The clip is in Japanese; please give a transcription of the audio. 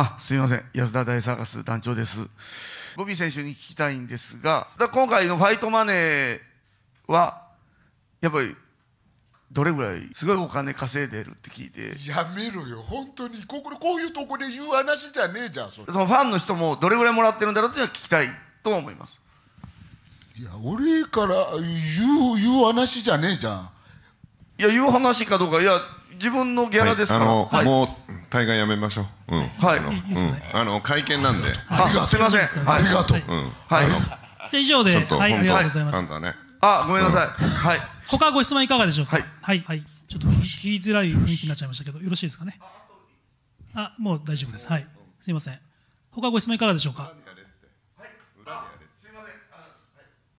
あすみません安田大サーカス団長ですボビー選手に聞きたいんですが今回のファイトマネーはやっぱりどれぐらいすごいお金稼いでるって聞いてやめろよ本当にこここういうとこで言う話じゃねえじゃんそそのファンの人もどれぐらいもらってるんだろうっていうのは聞きたいと思いますいや俺から言う言う話じゃねえじゃんいや言う話かどうかいや自分のギャラですから、はい、あの、はい、もう大概やめましょう。うん。はい。あの、会見なんで。あ、すみません。ありがとう。はい。以上で、はい、ありがとうございます。あ、ごめんなさい。はい。他ご質問いかがでしょうか。はい。はい。ちょっと言いづらい雰囲気になっちゃいましたけど、よろしいですかね。あ、もう大丈夫です。はい。すみません。他ご質問いかがでしょうか。